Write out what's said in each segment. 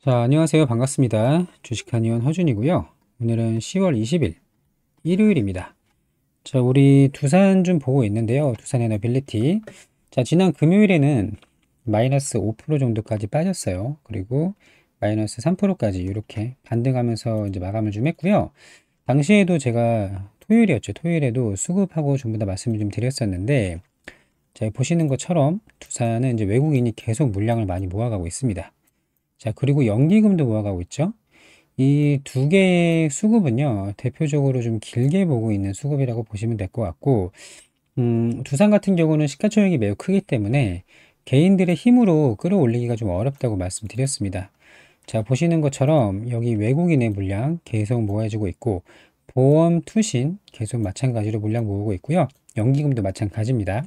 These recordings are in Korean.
자, 안녕하세요. 반갑습니다. 주식한의원 허준이고요. 오늘은 10월 20일 일요일입니다. 자, 우리 두산 좀 보고 있는데요. 두산 에너빌리티. 자, 지난 금요일에는 마이너스 5% 정도까지 빠졌어요. 그리고 마이너스 3%까지 이렇게 반등하면서 이제 마감을 좀 했고요. 당시에도 제가 토요일이었죠. 토요일에도 수급하고 전부 다 말씀을 좀 드렸었는데 자, 보시는 것처럼 두산은 이제 외국인이 계속 물량을 많이 모아가고 있습니다. 자, 그리고 연기금도 모아가고 있죠. 이 두 개의 수급은요, 대표적으로 좀 길게 보고 있는 수급이라고 보시면 될 것 같고, 음, 두산 같은 경우는 시가총액이 매우 크기 때문에 개인들의 힘으로 끌어올리기가 좀 어렵다고 말씀드렸습니다. 자, 보시는 것처럼 여기 외국인의 물량 계속 모아지고 있고, 보험, 투신 계속 마찬가지로 물량 모으고 있고요. 연기금도 마찬가지입니다.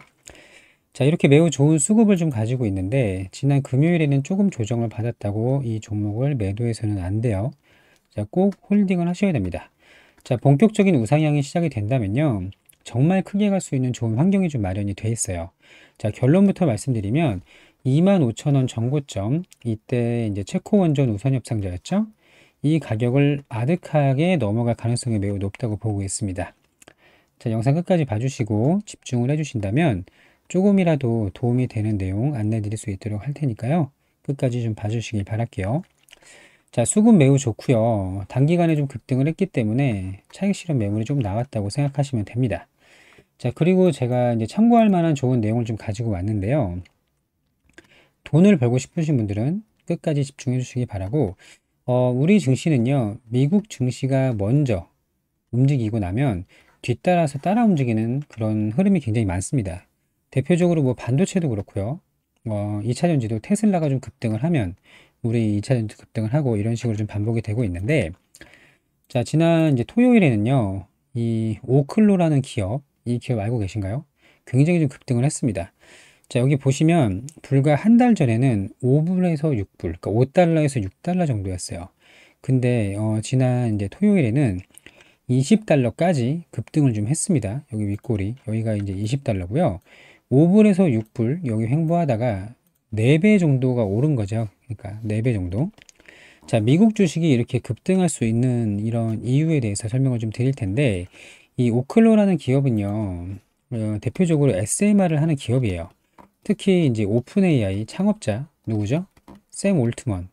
자 이렇게 매우 좋은 수급을 좀 가지고 있는데 지난 금요일에는 조금 조정을 받았다고 이 종목을 매도해서는 안 돼요. 자꼭 홀딩을 하셔야 됩니다. 자 본격적인 우상향이 시작이 된다면요. 정말 크게 갈 수 있는 좋은 환경이 좀 마련이 돼 있어요. 자 결론부터 말씀드리면 25,000원 전고점 이때 이제 체코 원전 우선 협상자였죠. 이 가격을 아득하게 넘어갈 가능성이 매우 높다고 보고 있습니다. 자 영상 끝까지 봐주시고 집중을 해주신다면 조금이라도 도움이 되는 내용 안내 드릴 수 있도록 할 테니까요. 끝까지 좀 봐주시길 바랄게요. 자, 수급 매우 좋고요. 단기간에 좀 급등을 했기 때문에 차익 실현 매물이 좀 나왔다고 생각하시면 됩니다. 자, 그리고 제가 이제 참고할 만한 좋은 내용을 좀 가지고 왔는데요. 돈을 벌고 싶으신 분들은 끝까지 집중해 주시기 바라고 어, 우리 증시는요. 미국 증시가 먼저 움직이고 나면 뒤따라서 따라 움직이는 그런 흐름이 굉장히 많습니다. 대표적으로 뭐 반도체도 그렇고요. 어, 2차전지도 테슬라가 좀 급등을 하면 우리 2차전지 급등을 하고 이런 식으로 좀 반복이 되고 있는데 자 지난 이제 토요일에는요 이 오클로라는 기업 이 기업 알고 계신가요? 굉장히 좀 급등을 했습니다. 자 여기 보시면 불과 한 달 전에는 5불에서 6불, 그러니까 5달러에서 6달러 정도였어요. 근데 어, 지난 이제 토요일에는 20달러까지 급등을 좀 했습니다. 여기 윗꼬리 여기가 이제 20달러고요. 5불에서 6불 여기 횡보하다가 4배 정도가 오른 거죠. 그러니까 4배 정도. 자, 미국 주식이 이렇게 급등할 수 있는 이런 이유에 대해서 설명을 좀 드릴 텐데 이 오클로라는 기업은요. 어, 대표적으로 SMR을 하는 기업이에요. 특히 이제 오픈 AI 창업자 누구죠? 샘 올트먼.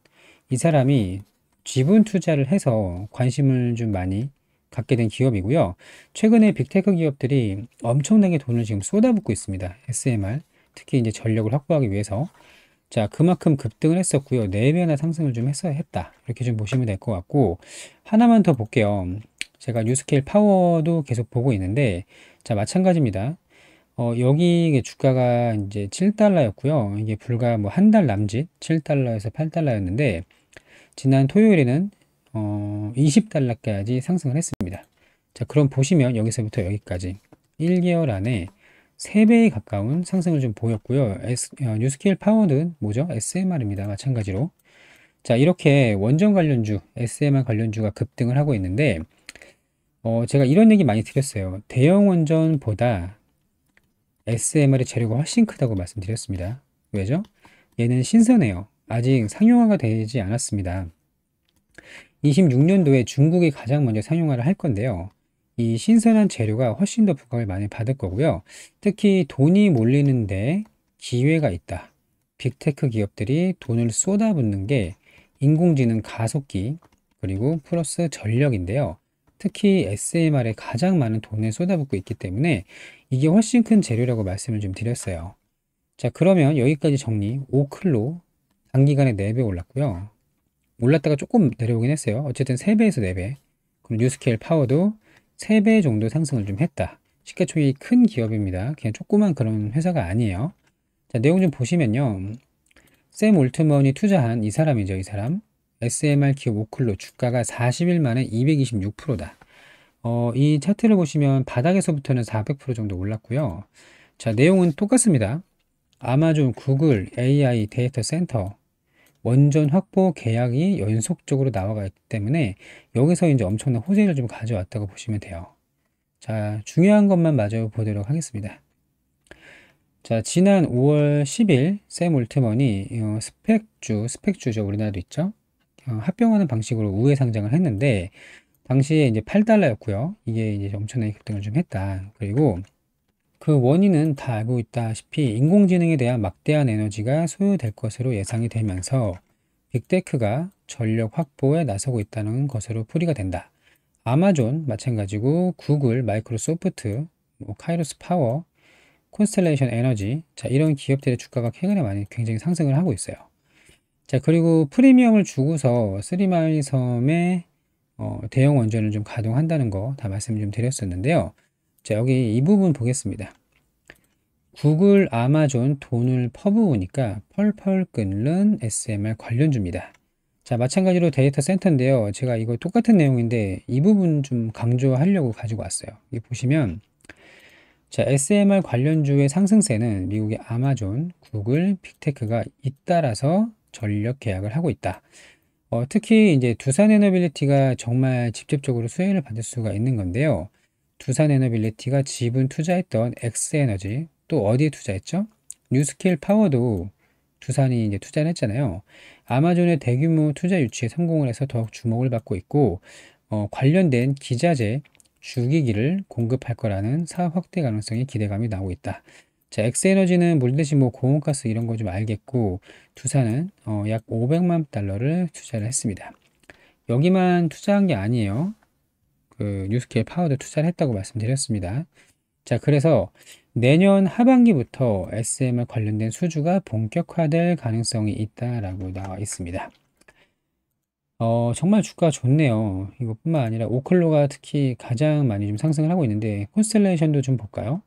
이 사람이 지분 투자를 해서 관심을 좀 많이 갖게 된 기업이고요. 최근에 빅테크 기업들이 엄청나게 돈을 지금 쏟아붓고 있습니다. SMR 특히 이제 전력을 확보하기 위해서 자 그만큼 급등을 했었고요. 4배나 상승을 좀 했어 야 했다 이렇게 좀 보시면 될 것 같고 하나만 더 볼게요. 제가 뉴스케일 파워도 계속 보고 있는데 자 마찬가지입니다. 어, 여기 주가가 이제 7달러였고요. 이게 불과 뭐 한 달 남짓 7달러에서 8달러였는데 지난 토요일에는 어, 20달러까지 상승을 했습니다. 자, 그럼 보시면 여기서부터 여기까지 1개월 안에 3배에 가까운 상승을 좀 보였고요. 어, 뉴스킬 파워는 뭐죠? SMR입니다. 마찬가지로. 자, 이렇게 원전 관련주, SMR 관련주가 급등을 하고 있는데 어, 제가 이런 얘기 많이 드렸어요. 대형 원전보다 SMR의 재료가 훨씬 크다고 말씀드렸습니다. 왜죠? 얘는 신선해요. 아직 상용화가 되지 않았습니다. 26년도에 중국이 가장 먼저 상용화를 할 건데요. 이 신선한 재료가 훨씬 더 부각을 많이 받을 거고요. 특히 돈이 몰리는데 기회가 있다. 빅테크 기업들이 돈을 쏟아붓는 게 인공지능 가속기 그리고 플러스 전력인데요. 특히 SMR에 가장 많은 돈을 쏟아붓고 있기 때문에 이게 훨씬 큰 재료라고 말씀을 좀 드렸어요. 자 그러면 여기까지 정리 오클로 단기간에 4배 올랐고요. 올랐다가 조금 내려오긴 했어요. 어쨌든 3배에서 4배. 그럼 뉴스케일 파워도 3배 정도 상승을 좀 했다. 시가총액이 큰 기업입니다. 그냥 조그만 그런 회사가 아니에요. 자, 내용 좀 보시면요. 샘 올트먼이 투자한 이 사람이죠, 이 사람. SMR 기업 오클로 주가가 40일 만에 226%다. 어, 이 차트를 보시면 바닥에서부터는 400% 정도 올랐고요. 자, 내용은 똑같습니다. 아마존, 구글, AI, 데이터 센터, 원전 확보 계약이 연속적으로 나와가 있기 때문에 여기서 이제 엄청난 호재를 좀 가져왔다고 보시면 돼요. 자, 중요한 것만 마저 보도록 하겠습니다. 자, 지난 5월 10일 샘 올트먼이 어, 스펙주, 스펙주죠. 우리나라도 있죠. 어, 합병하는 방식으로 우회 상장을 했는데 당시에 이제 8달러였고요. 이게 이제 엄청나게 급등을 좀 했다. 그리고 그 원인은 다 알고 있다시피 인공지능에 대한 막대한 에너지가 소요될 것으로 예상이 되면서 빅테크가 전력 확보에 나서고 있다는 것으로 풀이가 된다. 아마존 마찬가지고 구글, 마이크로소프트, 뭐 카이로스 파워, 콘스텔레이션 에너지 자 이런 기업들의 주가가 최근에 많이 굉장히 상승을 하고 있어요. 자 그리고 프리미엄을 주고서 쓰리마일 섬에 어, 대형 원전을 좀 가동한다는 거 다 말씀 을좀 드렸었는데요. 자, 여기 이 부분 보겠습니다. 구글, 아마존 돈을 퍼부으니까 펄펄 끓는 SMR 관련주입니다. 자, 마찬가지로 데이터 센터인데요. 제가 이거 똑같은 내용인데 이 부분 좀 강조하려고 가지고 왔어요. 여 보시면 자, SMR 관련주의 상승세는 미국의 아마존, 구글, 빅테크가 잇따라서 전력 계약을 하고 있다. 어, 특히 이제 두산 에너빌리티가 정말 직접적으로 수혜를 받을 수가 있는 건데요. 두산에너빌리티가 지분 투자했던 엑스에너지 또 어디에 투자했죠? 뉴스킬 파워도 두산이 이제 투자를 했잖아요. 아마존의 대규모 투자 유치에 성공을 해서 더욱 주목을 받고 있고 어, 관련된 기자재 주기기를 공급할 거라는 사업 확대 가능성이 기대감이 나오고 있다. 자, 엑스에너지는 물 뭐 대신 뭐 고온가스 이런 거 좀 알겠고 두산은 어, 약 500만 달러를 투자를 했습니다. 여기만 투자한 게 아니에요. 그 뉴스케일 파워도 투자를 했다고 말씀드렸습니다. 자, 그래서 내년 하반기부터 SM에 관련된 수주가 본격화될 가능성이 있다라고 나와 있습니다. 어, 정말 주가 좋네요. 이것뿐만 아니라 오클로가 특히 가장 많이 좀 상승을 하고 있는데 콘스텔레이션도 좀 볼까요?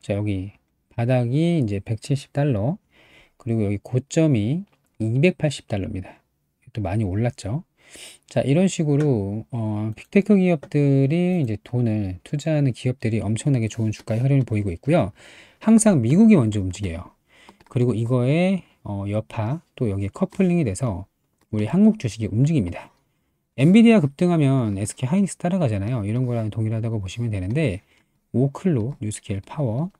자, 여기 바닥이 이제 170달러 그리고 여기 고점이 280달러입니다. 또 많이 올랐죠. 자, 이런 식으로 어, 빅테크 기업들이 이제 돈을 투자하는 기업들이 엄청나게 좋은 주가 혈연을 보이고 있고요. 항상 미국이 먼저 움직여요. 그리고 이거에 어, 여파 또 여기에 커플링이 돼서 우리 한국 주식이 움직입니다. 엔비디아 급등하면 SK 하이닉스 따라가잖아요. 이런 거랑 동일하다고 보시면 되는데 오클로, 뉴스케일 파워,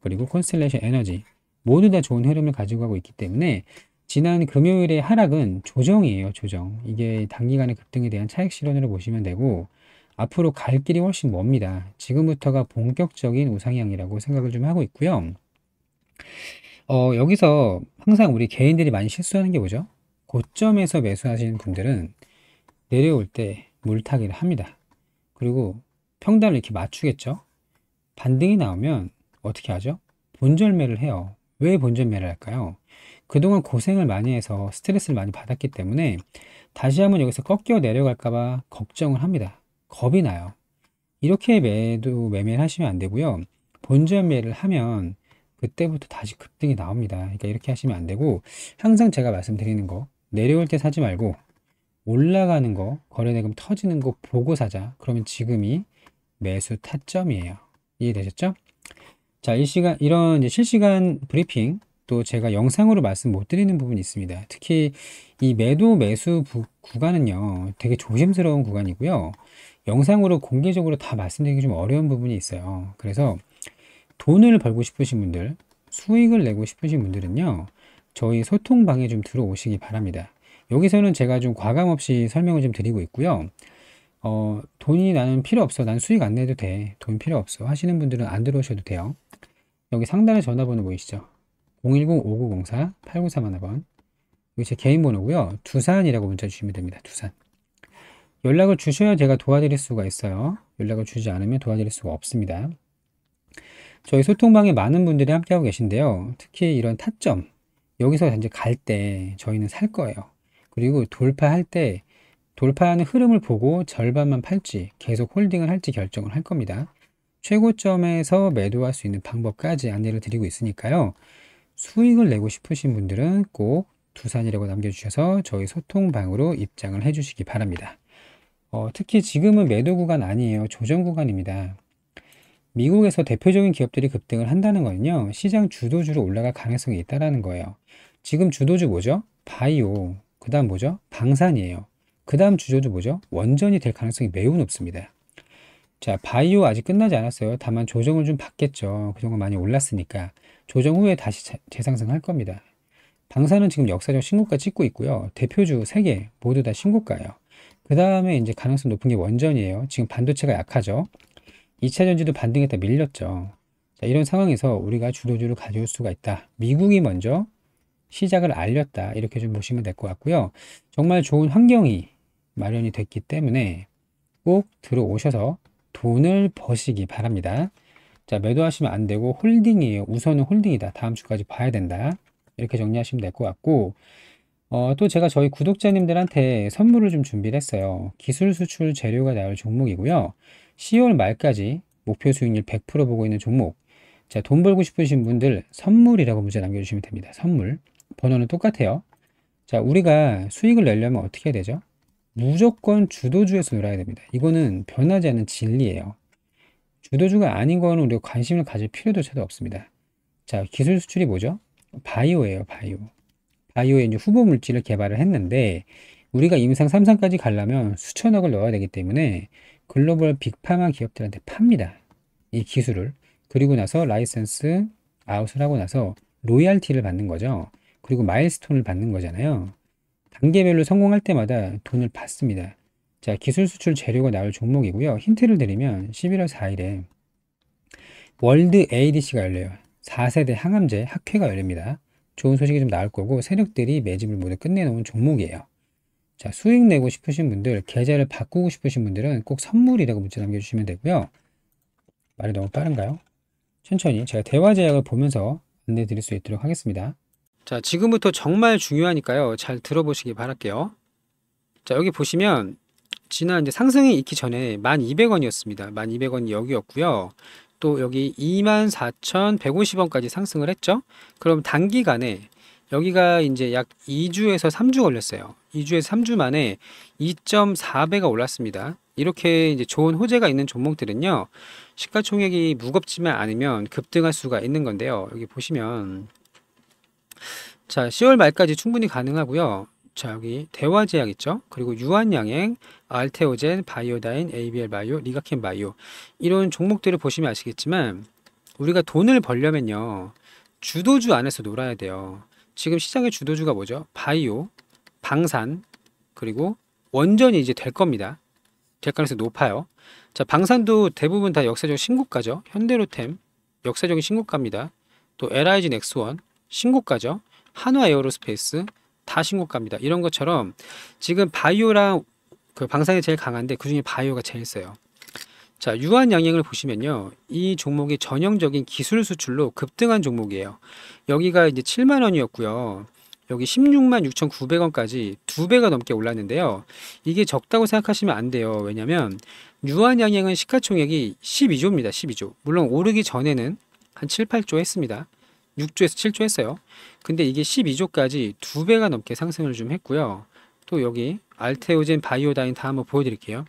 그리고 콘스텔레이션 에너지 모두 다 좋은 흐름을 가지고 가고 있기 때문에 지난 금요일의 하락은 조정이에요, 조정. 이게 단기간의 급등에 대한 차익 실현으로 보시면 되고, 앞으로 갈 길이 훨씬 멉니다. 지금부터가 본격적인 우상향이라고 생각을 좀 하고 있고요. 어, 여기서 항상 우리 개인들이 많이 실수하는 게 뭐죠? 고점에서 매수하시는 분들은 내려올 때 물타기를 합니다. 그리고 평단을 이렇게 맞추겠죠? 반등이 나오면 어떻게 하죠? 본절매를 해요. 왜 본절매를 할까요? 그동안 고생을 많이 해서 스트레스를 많이 받았기 때문에 다시 한번 여기서 꺾여 내려갈까봐 걱정을 합니다. 겁이 나요. 이렇게 매도 매매를 하시면 안 되고요. 본전 매를 하면 그때부터 다시 급등이 나옵니다. 그러니까 이렇게 하시면 안 되고 항상 제가 말씀드리는 거 내려올 때 사지 말고 올라가는 거 거래대금 터지는 거 보고 사자. 그러면 지금이 매수 타점이에요. 이해되셨죠? 자, 이 시간 이런 실시간 브리핑 또 제가 영상으로 말씀 못 드리는 부분이 있습니다. 특히 이 매도 매수 부, 구간은요, 되게 조심스러운 구간이고요. 영상으로 공개적으로 다 말씀드리기 좀 어려운 부분이 있어요. 그래서 돈을 벌고 싶으신 분들, 수익을 내고 싶으신 분들은요, 저희 소통방에 좀 들어오시기 바랍니다. 여기서는 제가 좀 과감 없이 설명을 좀 드리고 있고요. 어, 돈이 나는 필요 없어. 난 수익 안 내도 돼. 돈 필요 없어. 하시는 분들은 안 들어오셔도 돼요. 여기 상단에 전화번호 보이시죠? 뭐 010-5904-8931번 이거 제 개인 번호고요. 두산이라고 문자 주시면 됩니다. 두산. 연락을 주셔야 제가 도와드릴 수가 있어요. 연락을 주지 않으면 도와드릴 수가 없습니다. 저희 소통방에 많은 분들이 함께하고 계신데요. 특히 이런 타점, 여기서 이제 갈 때 저희는 살 거예요. 그리고 돌파할 때 돌파하는 흐름을 보고 절반만 팔지 계속 홀딩을 할지 결정을 할 겁니다. 최고점에서 매도할 수 있는 방법까지 안내를 드리고 있으니까요. 수익을 내고 싶으신 분들은 꼭 두산이라고 남겨주셔서 저희 소통방으로 입장을 해주시기 바랍니다. 어, 특히 지금은 매도 구간 아니에요. 조정 구간입니다. 미국에서 대표적인 기업들이 급등을 한다는 건요 시장 주도주로 올라갈 가능성이 있다는 거예요. 지금 주도주 뭐죠? 바이오. 그 다음 뭐죠? 방산이에요. 그 다음 주도주 뭐죠? 원전이 될 가능성이 매우 높습니다. 자, 바이오 아직 끝나지 않았어요. 다만 조정을 좀 받겠죠. 그 정도 많이 올랐으니까. 조정 후에 다시 재상승할 겁니다. 방사는 지금 역사적 신고가 찍고 있고요. 대표주 3개 모두 다 신고가예요. 그 다음에 이제 가능성 높은 게 원전이에요. 지금 반도체가 약하죠. 2차 전지도 반등에 다 밀렸죠. 자, 이런 상황에서 우리가 주도주를 가져올 수가 있다. 미국이 먼저 시작을 알렸다. 이렇게 좀 보시면 될 것 같고요. 정말 좋은 환경이 마련이 됐기 때문에 꼭 들어오셔서 돈을 버시기 바랍니다. 자, 매도하시면 안 되고 홀딩이에요. 우선은 홀딩이다. 다음 주까지 봐야 된다. 이렇게 정리하시면 될 것 같고 어, 또 제가 저희 구독자님들한테 선물을 좀 준비를 했어요. 기술 수출 재료가 나올 종목이고요. 10월 말까지 목표 수익률 100% 보고 있는 종목. 자, 돈 벌고 싶으신 분들 선물이라고 문자 남겨주시면 됩니다. 선물. 번호는 똑같아요. 자, 우리가 수익을 내려면 어떻게 해야 되죠? 무조건 주도주에서 놀아야 됩니다. 이거는 변하지 않는 진리예요. 주도주가 아닌 거는 우리가 관심을 가질 필요도 차도 없습니다. 자, 기술 수출이 뭐죠? 바이오예요, 바이오. 바이오의 이제 후보 물질을 개발을 했는데 우리가 임상 3상까지 가려면 수천억을 넣어야 되기 때문에 글로벌 빅파마 기업들한테 팝니다. 이 기술을. 그리고 나서 라이센스 아웃을 하고 나서 로얄티를 받는 거죠. 그리고 마일스톤을 받는 거잖아요. 단계별로 성공할 때마다 돈을 받습니다. 자, 기술 수출 재료가 나올 종목이고요. 힌트를 드리면 11월 4일에 월드 ADC가 열려요. 4세대 항암제 학회가 열립니다. 좋은 소식이 좀 나올 거고 세력들이 매집을 모두 끝내놓은 종목이에요. 자, 수익 내고 싶으신 분들, 계좌를 바꾸고 싶으신 분들은 꼭 선물이라고 문자 남겨주시면 되고요. 말이 너무 빠른가요? 천천히 제가 대화제약을 보면서 안내 드릴 수 있도록 하겠습니다. 자, 지금부터 정말 중요하니까요. 잘 들어보시기 바랄게요. 자, 여기 보시면 지난 이제 상승이 있기 전에 12,200원이었습니다. 12,200원이 여기였고요. 또 여기 24,150원까지 상승을 했죠. 그럼 단기간에 여기가 이제 약 2주에서 3주 걸렸어요. 2주에서 3주 만에 2.4배가 올랐습니다. 이렇게 이제 좋은 호재가 있는 종목들은요. 시가총액이 무겁지만 않으면 급등할 수가 있는 건데요. 여기 보시면 자, 10월 말까지 충분히 가능하고요. 자 여기 대화제약 있죠. 그리고 유한양행, 알테오젠, 바이오다인, ABL 바이오, 리가켄 바이오 이런 종목들을 보시면 아시겠지만 우리가 돈을 벌려면요 주도주 안에서 놀아야 돼요. 지금 시장의 주도주가 뭐죠? 바이오, 방산 그리고 원전이 이제 될 겁니다. 될 가능성이 높아요. 자 방산도 대부분 다 역사적 신고가죠. 현대로템 역사적인 신고가입니다. 또 LIG 넥스원 신고가죠. 한화 에어로스페이스 다신고갑니다 이런 것처럼 지금 바이오랑 그 방산이 제일 강한데 그중에 바이오가 제일 세요. 자, 유한 양행을 보시면요. 이 종목이 전형적인 기술 수출로 급등한 종목이에요. 여기가 이제 7만 원이었고요. 여기 16만 6,900원까지 두 배가 넘게 올랐는데요. 이게 적다고 생각하시면 안 돼요. 왜냐면 유한 양행은 시가총액이 12조입니다. 12조. 물론 오르기 전에는 한 7, 8조 했습니다. 6조에서 7조 했어요. 근데 이게 12조까지 두 배가 넘게 상승을 좀 했고요. 또 여기 알테오젠 바이오다인 다 한번 보여드릴게요.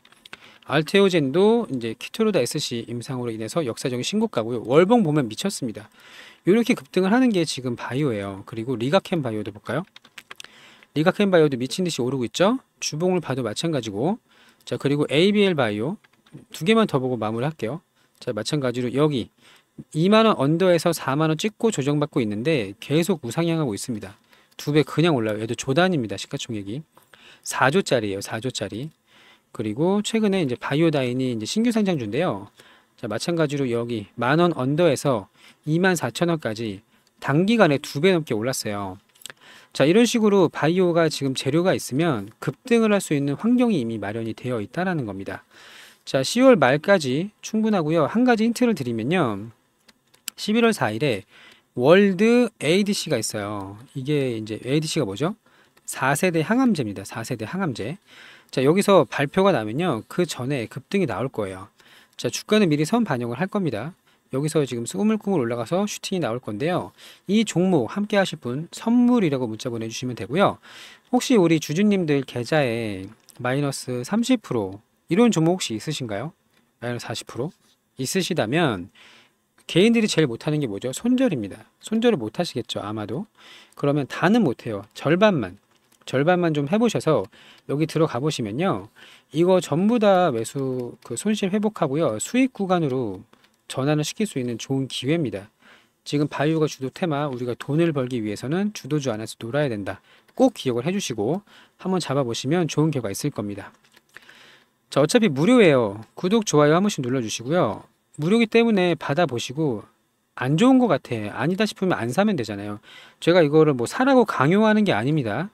알테오젠도 이제 키토로다 SC 임상으로 인해서 역사적인 신고가고요. 월봉 보면 미쳤습니다. 이렇게 급등을 하는 게 지금 바이오예요. 그리고 리가켄 바이오도 볼까요? 리가켄 바이오도 미친 듯이 오르고 있죠. 주봉을 봐도 마찬가지고. 자 그리고 ABL 바이오 두 개만 더 보고 마무리할게요. 자 마찬가지로 여기 2만원 언더에서 4만원 찍고 조정받고 있는데 계속 우상향하고 있습니다. 두 배 그냥 올라요. 얘도 조단입니다. 시가총액이. 4조짜리예요. 4조짜리. 그리고 최근에 이제 바이오다인이 이제 신규 상장주인데요. 자, 마찬가지로 여기 만원 언더에서 2만 4천 원까지 단기간에 두 배 넘게 올랐어요. 자, 이런 식으로 바이오가 지금 재료가 있으면 급등을 할 수 있는 환경이 이미 마련이 되어 있다는 겁니다. 자, 10월 말까지 충분하고요. 한 가지 힌트를 드리면요. 11월 4일에 월드 ADC가 있어요. 이게 이제 ADC가 뭐죠? 4세대 항암제입니다. 4세대 항암제. 자, 여기서 발표가 나면요. 그 전에 급등이 나올 거예요. 자, 주가는 미리 선 반영을 할 겁니다. 여기서 지금 꾸물꾸물 올라가서 슈팅이 나올 건데요. 이 종목 함께 하실 분 선물이라고 문자 보내주시면 되고요. 혹시 우리 주주님들 계좌에 마이너스 30% 이런 종목 혹시 있으신가요? 마이너스 40% 있으시다면 개인들이 제일 못하는 게 뭐죠? 손절입니다. 손절을 못 하시겠죠, 아마도. 그러면 다는 못해요. 절반만. 절반만 좀 해보셔서 여기 들어가 보시면요. 이거 전부 다 매수 그 손실 회복하고요. 수익 구간으로 전환을 시킬 수 있는 좋은 기회입니다. 지금 바이오가 주도 테마 우리가 돈을 벌기 위해서는 주도주 안에서 놀아야 된다. 꼭 기억을 해주시고 한번 잡아보시면 좋은 결과 있을 겁니다. 자 어차피 무료예요. 구독, 좋아요 한 번씩 눌러주시고요. 무료기 때문에 받아보시고 안 좋은 것 같아. 아니다 싶으면 안 사면 되잖아요. 제가 이거를 뭐 사라고 강요하는 게 아닙니다.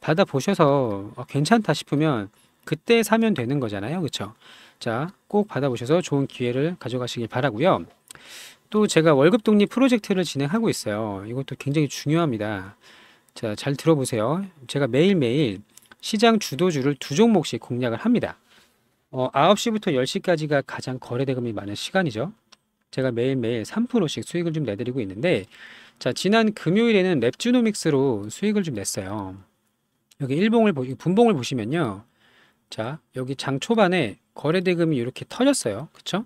받아보셔서 어, 괜찮다 싶으면 그때 사면 되는 거잖아요. 그쵸 자, 꼭 받아보셔서 좋은 기회를 가져가시길 바라고요. 또 제가 월급 독립 프로젝트를 진행하고 있어요. 이것도 굉장히 중요합니다. 자, 잘 들어보세요. 제가 매일매일 시장 주도주를 두 종목씩 공략을 합니다. 어, 9시부터 10시까지가 가장 거래 대금이 많은 시간이죠. 제가 매일매일 3%씩 수익을 좀 내드리고 있는데 자 지난 금요일에는 랩주노믹스로 수익을 좀 냈어요. 여기 일봉을 분봉을 보시면요. 자 여기 장 초반에 거래대금이 이렇게 터졌어요. 그쵸?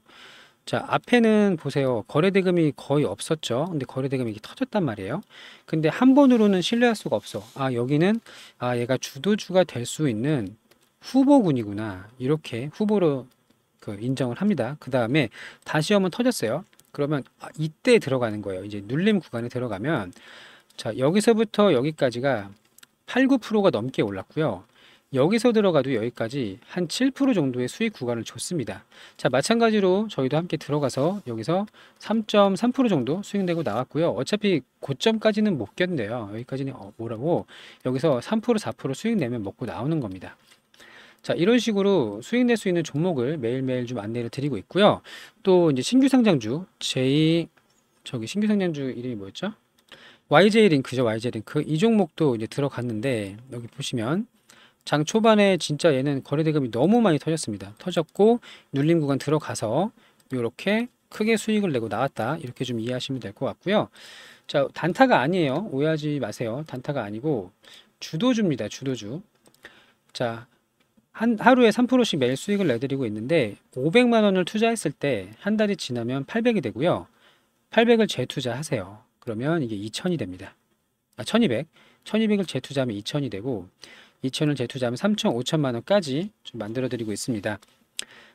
자 앞에는 보세요. 거래대금이 거의 없었죠. 근데 거래대금이 이게 렇 터졌단 말이에요. 근데 한 번으로는 신뢰할 수가 없어. 아 여기는 아 얘가 주도주가 될 수 있는 후보군이구나 이렇게 후보로 그 인정을 합니다. 그 다음에 다시 한번 터졌어요. 그러면 아, 이때 들어가는 거예요. 이제 눌림 구간에 들어가면 자 여기서부터 여기까지가 8, 9%가 넘게 올랐고요. 여기서 들어가도 여기까지 한 7% 정도의 수익 구간을 줬습니다. 자, 마찬가지로 저희도 함께 들어가서 여기서 3.3% 정도 수익내고 나왔고요. 어차피 고점까지는 못 견뎌요. 여기까지는 어, 뭐라고 여기서 3% 4% 수익 내면 먹고 나오는 겁니다. 자, 이런 식으로 수익 낼 수 있는 종목을 매일매일 좀 안내를 드리고 있고요. 또 이제 신규 상장주, 제이, 저기 신규 상장주 이름이 뭐였죠? YJ 링크죠, YJ 링크. 이 종목도 이제 들어갔는데, 여기 보시면 장 초반에 진짜 얘는 거래 대금이 너무 많이 터졌습니다. 터졌고 눌림 구간 들어가서 이렇게 크게 수익을 내고 나왔다 이렇게 좀 이해하시면 될 것 같고요. 자 단타가 아니에요. 오해하지 마세요. 단타가 아니고 주도주입니다. 주도주. 자한 하루에 3%씩 매일 수익을 내드리고 있는데 500만 원을 투자했을 때 한 달이 지나면 800이 되고요. 800을 재투자하세요. 그러면 이게 2000이 됩니다. 아, 1200. 1200을 재투자하면 2000이 되고 2000을 재투자하면 3000, 5000만 원까지 좀 만들어 드리고 있습니다.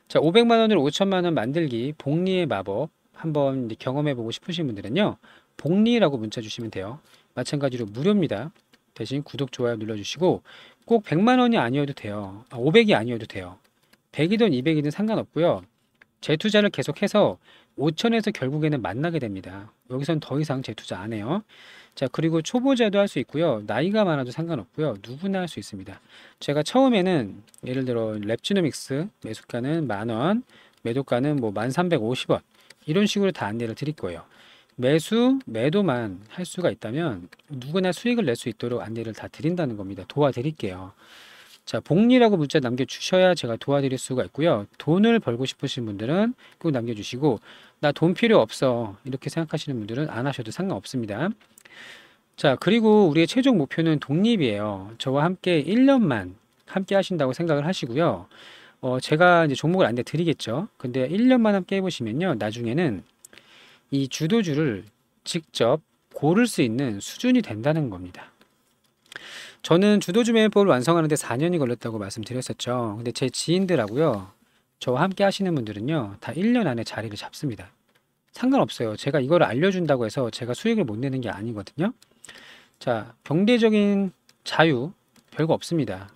자, 500만 원으로 5천만 원 만들기 복리의 마법 한번 경험해 보고 싶으신 분들은요. 복리라고 문자 주시면 돼요. 마찬가지로 무료입니다. 대신 구독, 좋아요 눌러주시고 꼭 100만 원이 아니어도 돼요. 500이 아, 아니어도 돼요. 100이든 200이든 상관없고요. 재투자를 계속해서 5천에서 결국에는 만나게 됩니다. 여기선 더 이상 재투자 안 해요. 자 그리고 초보자도 할 수 있고요. 나이가 많아도 상관없고요. 누구나 할 수 있습니다. 제가 처음에는 예를 들어 랩지노믹스 매수가는 만원, 매도가는 뭐 1350원 이런 식으로 다 안내를 드릴 거예요. 매수, 매도만 할 수가 있다면 누구나 수익을 낼 수 있도록 안내를 다 드린다는 겁니다. 도와드릴게요. 자, 복리라고 문자 남겨주셔야 제가 도와드릴 수가 있고요. 돈을 벌고 싶으신 분들은 꼭 남겨주시고, 나 돈 필요 없어. 이렇게 생각하시는 분들은 안 하셔도 상관없습니다. 자, 그리고 우리의 최종 목표는 독립이에요. 저와 함께 1년만 함께 하신다고 생각을 하시고요. 어, 제가 이제 종목을 안내 드리겠죠. 근데 1년만 함께 해보시면요. 나중에는 이 주도주를 직접 고를 수 있는 수준이 된다는 겁니다. 저는 주도주 매매법을 완성하는데 4년이 걸렸다고 말씀드렸었죠. 근데 제 지인들하고요. 저와 함께 하시는 분들은요. 다 1년 안에 자리를 잡습니다. 상관없어요. 제가 이걸 알려준다고 해서 제가 수익을 못 내는 게 아니거든요. 자, 경제적인 자유 별거 없습니다.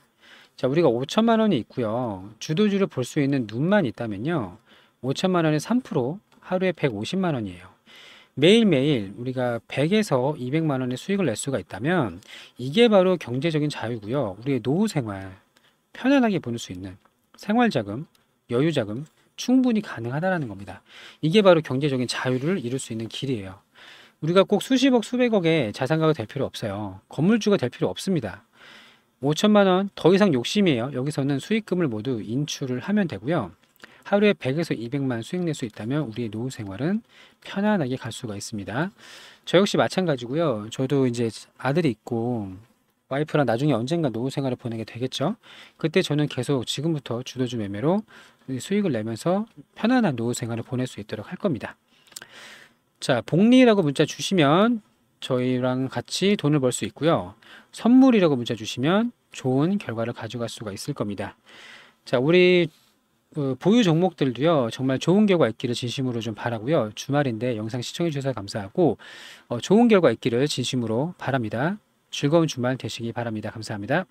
자, 우리가 5천만 원이 있고요. 주도주를 볼 수 있는 눈만 있다면요. 5천만 원에 3% 하루에 150만 원이에요. 매일매일 우리가 100에서 200만 원의 수익을 낼 수가 있다면 이게 바로 경제적인 자유고요. 우리의 노후 생활 편안하게 보낼 수 있는 생활 자금, 여유 자금 충분히 가능하다는 겁니다. 이게 바로 경제적인 자유를 이룰 수 있는 길이에요. 우리가 꼭 수십억, 수백억의 자산가가 될 필요 없어요. 건물주가 될 필요 없습니다. 5천만 원 더 이상 욕심이에요. 여기서는 수익금을 모두 인출을 하면 되고요. 하루에 100에서 200만 수익 낼 수 있다면 우리의 노후 생활은 편안하게 갈 수가 있습니다. 저 역시 마찬가지고요. 저도 이제 아들이 있고 와이프랑 나중에 언젠가 노후 생활을 보내게 되겠죠. 그때 저는 계속 지금부터 주도주 매매로 수익을 내면서 편안한 노후 생활을 보낼 수 있도록 할 겁니다. 자, 복리라고 문자 주시면 저희랑 같이 돈을 벌 수 있고요. 선물이라고 문자 주시면 좋은 결과를 가져갈 수가 있을 겁니다. 자, 우리 어, 보유 종목들도요 정말 좋은 결과 있기를 진심으로 좀 바라고요 주말인데 영상 시청해 주셔서 감사하고 어, 좋은 결과 있기를 진심으로 바랍니다 즐거운 주말 되시기 바랍니다 감사합니다.